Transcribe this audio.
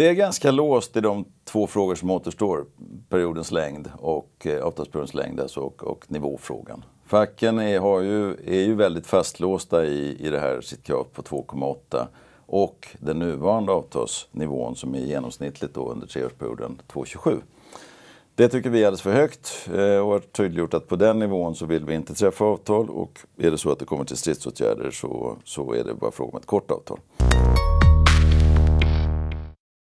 Det är ganska låst i de två frågor som återstår. Periodens längd och eh, avtalsperiodens längd alltså, och, och nivåfrågan. Facken är, har ju, är ju väldigt fastlåsta i, i det här sitt krav på 2,8 och den nuvarande avtalsnivån som är genomsnittligt då under treårsperioden 2,27. Det tycker vi är alldeles för högt eh, och har tydliggjort att på den nivån så vill vi inte träffa avtal och är det så att det kommer till stridsåtgärder så, så är det bara fråga om ett kort avtal.